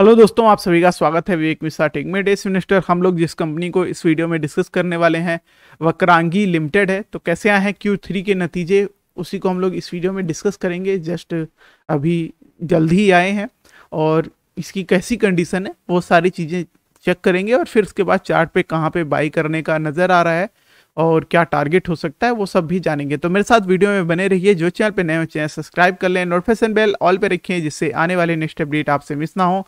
hello दोस्तों आप सभी का स्वागत है विवेक मिश्रा टेक में डेस्ट मिनिस्टर हम लोग जिस कंपनी को इस वीडियो में डिस्कस करने वाले हैं वक्रांगी लिमिटेड है तो कैसे आए हैं क्यू थ्री के नतीजे उसी को हम लोग इस वीडियो में डिस्कस करेंगे जस्ट अभी जल्द ही आए हैं और इसकी कैसी कंडीशन है वो सारी चीज़ें चेक करेंगे और फिर उसके बाद चार्ट पे कहाँ पे बाई करने का नज़र आ रहा है और क्या टारगेट हो सकता है वो सब भी जानेंगे तो मेरे साथ वीडियो में बने रहिए जो चैनल पर नए हो चैनल सब्सक्राइब कर लें नोटिफिकेशन बेल ऑल पर रखें जिससे आने वाले नेक्स्ट अपडेट आपसे मिस ना हो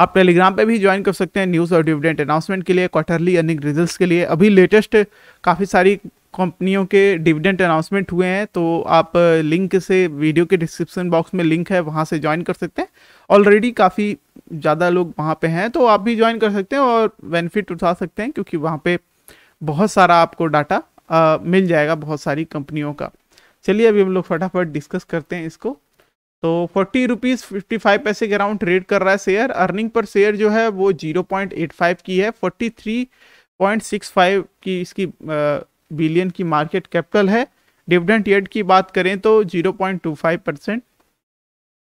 आप टेलीग्राम पे भी ज्वाइन कर सकते हैं न्यूज़ और डिविडेंट अनाउंसमेंट के लिए क्वार्टरली अर्निंग रिजल्ट्स के लिए अभी लेटेस्ट काफ़ी सारी कंपनियों के डिविडेंट अनाउंसमेंट हुए हैं तो आप लिंक से वीडियो के डिस्क्रिप्शन बॉक्स में लिंक है वहाँ से ज्वाइन कर सकते हैं ऑलरेडी काफ़ी ज़्यादा लोग वहाँ पर हैं तो आप भी ज्वाइन कर सकते हैं और बेनिफिट उठा सकते हैं क्योंकि वहाँ पर बहुत सारा आपको डाटा आ, मिल जाएगा बहुत सारी कंपनियों का चलिए अभी हम लोग फटाफट डिस्कस करते हैं इसको तो फोर्टी रुपीज़ फिफ्टी फाइव पैसे के अराउंड ट्रेड कर रहा है शेयर अर्निंग पर शेयर जो है वो जीरो पॉइंट एट फाइव की है forty three point six five की इसकी बिलियन की मार्केट कैपिटल है डिविडेंट एड की बात करें तो zero point two five percent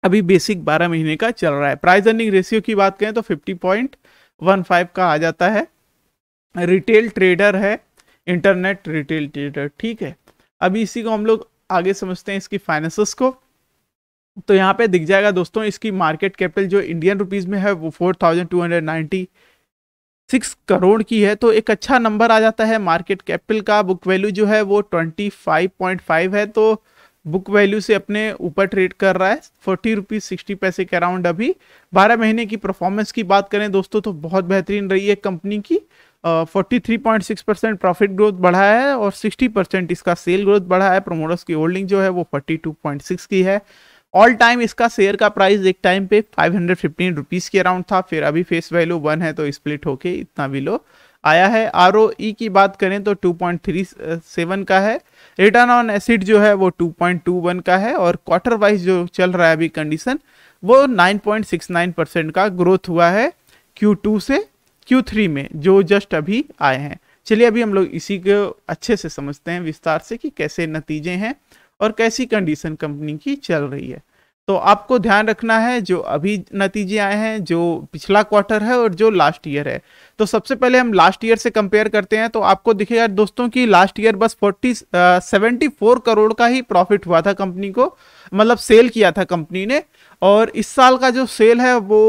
अभी बेसिक बारह महीने का चल रहा है प्राइस अर्निंग रेशियो की बात करें तो फिफ्टी पॉइंट वन फाइव का आ जाता है रिटेल ट्रेडर है इंटरनेट रिटेल ट्रेडर ठीक है अभी इसी को हम लोग आगे समझते हैं इसकी फाइनेंस को तो यहाँ पे दिख जाएगा दोस्तों इसकी मार्केट कैपिटल जो इंडियन रुपीज़ में है वो four thousand two hundred ninety six crore की है तो एक अच्छा नंबर आ जाता है मार्केट कैपिटल का बुक वैल्यू जो है वो ट्वेंटी फाइव पॉइंट फाइव है तो बुक वैल्यू से अपने ऊपर ट्रेड कर रहा है फोर्टी रुपीज़ सिक्सटी पैसे के अराउंड अभी बारह महीने की परफॉर्मेंस की बात करें दोस्तों तो बहुत बेहतरीन रही है कंपनी की forty three point six percent profit growth बढ़ा है और सिक्सटी परसेंट इसका सेल ग्रोथ बढ़ा है प्रोमोटर्स की होल्डिंग जो है वो फोर्टी टू पॉइंट सिक्स की है ऑल टाइम इसका शेयर का प्राइस एक टाइम पे फाइव हंड्रेड फिफ्टीन रुपीज़ के अराउंड था फिर अभी फेस वैल्यू वन है तो स्प्लिट होके इतना भी लो आया है आर e की बात करें तो 2.37 का है रिटर्न ऑन एसिड जो है वो 2.21 का है और क्वार्टर वाइज जो चल रहा है अभी कंडीशन वो 9.69 परसेंट का ग्रोथ हुआ है Q2 से Q3 में जो जस्ट अभी आए हैं चलिए अभी हम लोग इसी को अच्छे से समझते हैं विस्तार से कि कैसे नतीजे हैं और कैसी कंडीशन कंपनी की चल रही है तो आपको ध्यान रखना है जो अभी नतीजे आए हैं जो पिछला क्वार्टर है और जो लास्ट ईयर है तो सबसे पहले हम लास्ट ईयर से कंपेयर करते हैं तो आपको दिखेगा दोस्तों कि लास्ट ईयर बस फोर्टी सेवेंटी फोर करोड़ का ही प्रॉफिट हुआ था कंपनी को मतलब सेल किया था कंपनी ने और इस साल का जो सेल है वो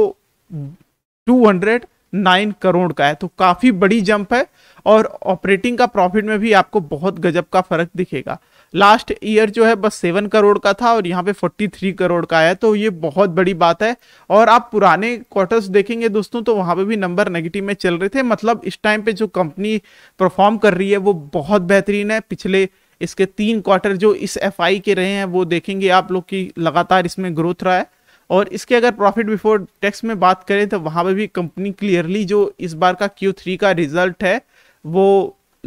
टू हंड्रेड नाइन करोड़ का है तो काफ़ी बड़ी जंप है और ऑपरेटिंग का प्रॉफिट में भी आपको बहुत गजब का फर्क दिखेगा लास्ट ईयर जो है बस सेवन करोड़ का था और यहाँ पे फोर्टी थ्री करोड़ का आया तो ये बहुत बड़ी बात है और आप पुराने क्वार्टर्स देखेंगे दोस्तों तो वहाँ पे भी नंबर नेगेटिव में चल रहे थे मतलब इस टाइम पे जो कंपनी परफॉर्म कर रही है वो बहुत बेहतरीन है पिछले इसके तीन क्वार्टर जो इस एफ के रहे हैं वो देखेंगे आप लोग की लगातार इसमें ग्रोथ रहा है और इसके अगर प्रॉफिट बिफोर टैक्स में बात करें तो वहाँ पर भी कंपनी क्लियरली जो इस बार का क्यू थ्री का रिजल्ट है वो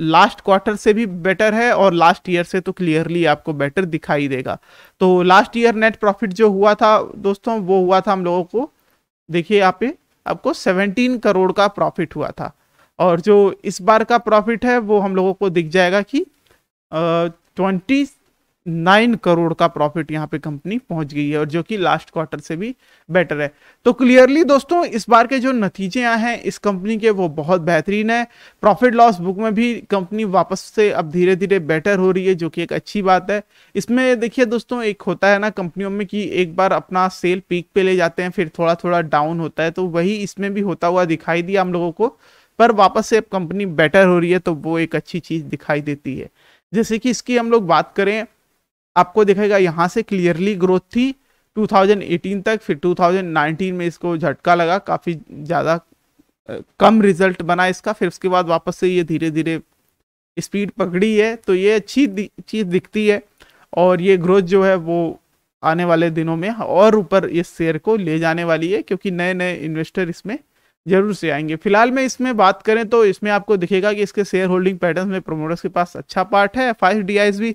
लास्ट क्वार्टर से भी बेटर है और लास्ट ईयर से तो क्लियरली आपको बेटर दिखाई देगा तो लास्ट ईयर नेट प्रॉफिट जो हुआ था दोस्तों वो हुआ था हम लोगों को देखिए यहाँ पे आपको 17 करोड़ का प्रॉफिट हुआ था और जो इस बार का प्रॉफिट है वो हम लोगों को दिख जाएगा कि ट्वेंटी नाइन करोड़ का प्रॉफिट यहाँ पे कंपनी पहुंच गई है और जो कि लास्ट क्वार्टर से भी बेटर है तो क्लियरली दोस्तों इस बार के जो नतीजे आए हैं इस कंपनी के वो बहुत बेहतरीन है प्रॉफिट लॉस बुक में भी कंपनी वापस से अब धीरे धीरे बेटर हो रही है जो कि एक अच्छी बात है इसमें देखिए दोस्तों एक होता है ना कंपनियों में कि एक बार अपना सेल पीक पे ले जाते हैं फिर थोड़ा थोड़ा डाउन होता है तो वही इसमें भी होता हुआ दिखाई दिया हम लोगों को पर वापस से अब कंपनी बेटर हो रही है तो वो एक अच्छी चीज़ दिखाई देती है जैसे कि इसकी हम लोग बात करें आपको दिखेगा यहाँ से क्लियरली ग्रोथ थी 2018 तक फिर 2019 में इसको झटका लगा काफ़ी ज़्यादा कम रिजल्ट बना इसका फिर उसके बाद वापस से ये धीरे धीरे स्पीड पकड़ी है तो ये अच्छी चीज़ दिखती है और ये ग्रोथ जो है वो आने वाले दिनों में और ऊपर इस शेयर को ले जाने वाली है क्योंकि नए नए इन्वेस्टर इसमें जरूर से आएंगे फिलहाल में इसमें बात करें तो इसमें आपको दिखेगा कि इसके शेयर होल्डिंग पैटर्न में प्रोमोटर्स के पास अच्छा पार्ट है फाइव डी भी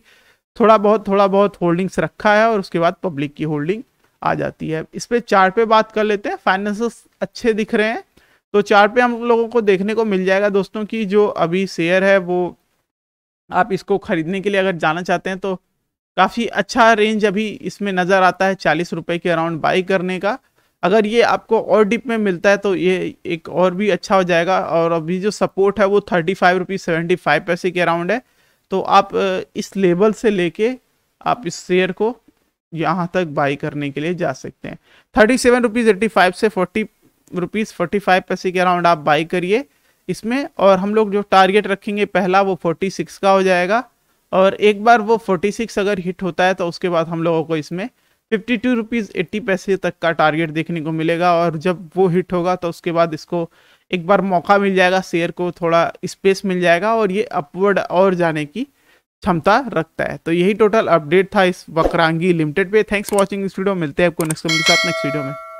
थोड़ा बहुत थोड़ा बहुत होल्डिंग्स रखा है और उसके बाद पब्लिक की होल्डिंग आ जाती है इस पर चार्ट पे बात कर लेते हैं फाइनेंस अच्छे दिख रहे हैं तो चार्ट पे हम लोगों को देखने को मिल जाएगा दोस्तों की जो अभी शेयर है वो आप इसको खरीदने के लिए अगर जाना चाहते हैं तो काफ़ी अच्छा रेंज अभी इसमें नज़र आता है चालीस रुपये के अराउंड बाई करने का अगर ये आपको और डिप में मिलता है तो ये एक और भी अच्छा हो जाएगा और अभी जो सपोर्ट है वो thirty five rupees seventy five पैसे के अराउंड है तो आप इस लेवल से लेके आप इस शेयर को यहाँ तक बाई करने के लिए जा सकते हैं thirty seven rupees eighty five से फोर्टी रुपीज़ फोर्टी फाइव पैसे के अराउंड आप बाई करिए इसमें और हम लोग जो टारगेट रखेंगे पहला वो फोर्टी सिक्स का हो जाएगा और एक बार वो फोर्टी सिक्स अगर हिट होता है तो उसके बाद हम लोगों को इसमें फिफ्टी टू रुपीज़ एट्टी पैसे तक का टारगेट देखने को मिलेगा और जब वो हिट होगा तो उसके बाद इसको एक बार मौका मिल जाएगा शेयर को थोड़ा स्पेस मिल जाएगा और ये अपवर्ड और जाने की क्षमता रखता है तो यही टोटल अपडेट था इस वक्रांगी लिमिटेड पे थैंक्स फॉर वॉचिंग इस वीडियो मिलते हैं आपको नेक्स्ट नेक्स्ट वीडियो में